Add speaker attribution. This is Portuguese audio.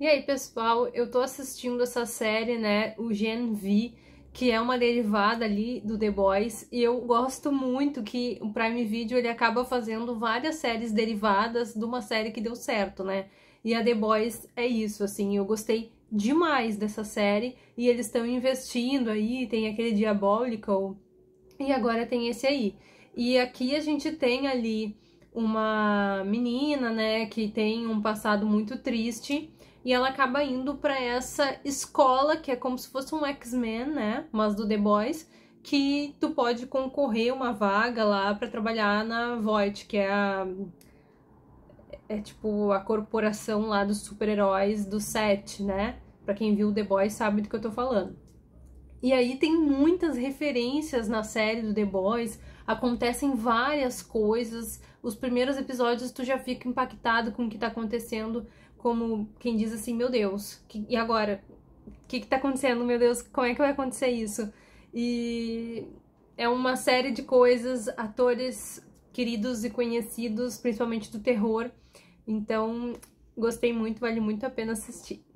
Speaker 1: E aí, pessoal, eu tô assistindo essa série, né, o Gen V, que é uma derivada ali do The Boys, e eu gosto muito que o Prime Video ele acaba fazendo várias séries derivadas de uma série que deu certo, né? E a The Boys é isso, assim, eu gostei demais dessa série e eles estão investindo aí, tem aquele Diabolical e agora tem esse aí. E aqui a gente tem ali uma menina, né, que tem um passado muito triste e ela acaba indo para essa escola que é como se fosse um X-Men, né, mas do The Boys, que tu pode concorrer uma vaga lá para trabalhar na Void, que é a é tipo a corporação lá dos super-heróis do set, né? Para quem viu The Boys sabe do que eu tô falando. E aí tem muitas referências na série do The Boys, acontecem várias coisas. Os primeiros episódios tu já fica impactado com o que tá acontecendo, como quem diz assim, meu Deus, que, e agora? O que, que tá acontecendo, meu Deus? Como é que vai acontecer isso? E é uma série de coisas, atores queridos e conhecidos, principalmente do terror. Então, gostei muito, vale muito a pena assistir.